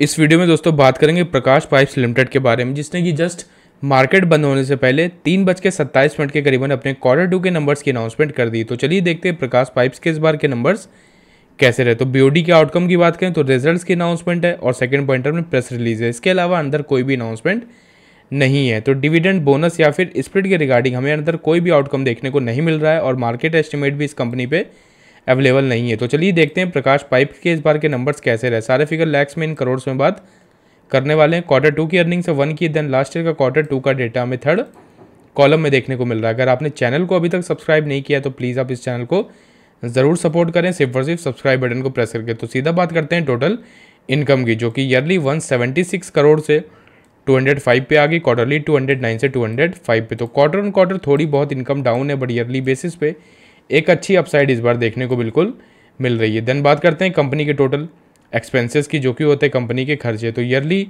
इस वीडियो में दोस्तों बात करेंगे प्रकाश पाइप्स लिमिटेड के बारे में जिसने कि जस्ट मार्केट बंद होने से पहले तीन बज के सत्ताईस मिनट के करीबन अपने क्वार्टर टू के नंबर्स की अनाउंसमेंट कर दी तो चलिए देखते हैं प्रकाश पाइप्स के इस बार के नंबर्स कैसे रहे तो बीओडी के आउटकम की बात करें तो रिजल्ट्स की अनाउंसमेंट है और सेकंड पॉइंटर में प्रेस रिलीज है इसके अलावा अंदर कोई भी अनाउंसमेंट नहीं है तो डिविडेंड बोनस या फिर स्प्रिट के रिगार्डिंग हमें अंदर कोई भी आउटकम देखने को नहीं मिल रहा है और मार्केट एस्टिमेट भी इस कंपनी पर अवेलेबल नहीं है तो चलिए देखते हैं प्रकाश पाइप के इस बार के नंबर्स कैसे रहे सारे फिगर लैक्स में इन करोड़ में बात करने वाले हैं क्वार्टर टू की अर्निंग से वन की देन लास्ट ईयर का क्वार्टर टू का डेटा हमें थर्ड कॉलम में देखने को मिल रहा है अगर आपने चैनल को अभी तक सब्सक्राइब नहीं किया तो प्लीज़ आप इस चैनल को ज़रूर सपोर्ट करें सिर्फ और सिर्फ सब्सक्राइब बटन को प्रेस करके तो सीधा बात करते हैं टोटल इनकम की जो कि ईयरली 176 करोड़ से 205 पे आ गई क्वार्टरली 209 से 205 पे तो क्वार्टर ऑन क्वार्टर थोड़ी बहुत इनकम डाउन है बट ईयरली बेसिस पे एक अच्छी अपसाइड इस बार देखने को बिल्कुल मिल रही है देन बात करते हैं कंपनी के टोटल एक्सपेंसेस की जो कि होते हैं कंपनी के खर्चे तो ईयरली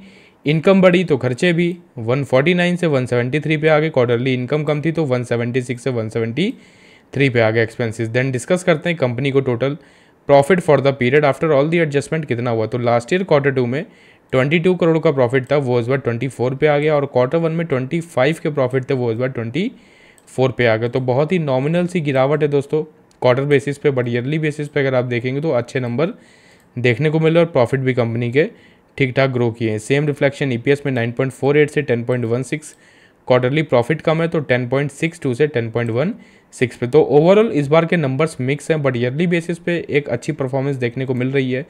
इनकम बढ़ी तो खर्चे भी 149 से 173 पे आ गए क्वार्टरली इनकम कम थी तो 176 से 173 पे आ गए एक्सपेंसेस देन डिस्कस करते हैं कंपनी को total profit for the period after all the adjustment कितना हुआ तो लास्ट ईयर क्वार्टर टू में 22 करोड़ का प्रॉफिट था वो इस बार 24 पे आ गया और क्वार्टर वन में 25 के प्रॉफिट थे वो इस बार ट्वेंटी फोर पे आ गए तो बहुत ही नॉमिनल सी गिरावट है दोस्तों क्वार्टर बेसिस पे बट ईयरली बेसिस पे अगर आप देखेंगे तो अच्छे नंबर देखने को मिले और प्रॉफिट भी कंपनी के ठीक ठाक ग्रो किए हैं सेम रिफ्लेक्शन ई में नाइन से टेन क्वार्टरली प्रॉफिट कम है तो 10.62 से 10.16 पे तो ओवरऑल इस बार के नंबर्स मिक्स हैं बट ईयरली बेसिस पे एक अच्छी परफॉर्मेंस देखने को मिल रही है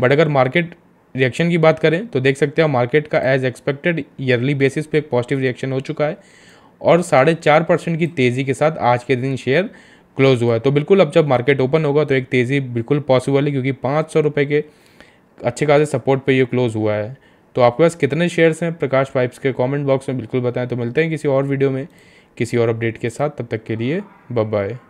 बट अगर मार्केट रिएक्शन की बात करें तो देख सकते हैं मार्केट का एज एक्सपेक्टेड ईयरली बेसिस पे एक पॉजिटिव रिएक्शन हो चुका है और साढ़े चार परसेंट की तेज़ी के साथ आज के दिन शेयर क्लोज़ हुआ है तो बिल्कुल अब जब मार्केट ओपन होगा तो एक तेज़ी बिल्कुल पॉसिबल है क्योंकि पाँच सौ रुपये के अच्छे खासे सपोर्ट पर यह क्लोज़ हुआ है तो आपके पास कितने शेयर्स हैं प्रकाश पाइप्स के कमेंट बॉक्स में बिल्कुल बताएं तो मिलते हैं किसी और वीडियो में किसी और अपडेट के साथ तब तक के लिए बाय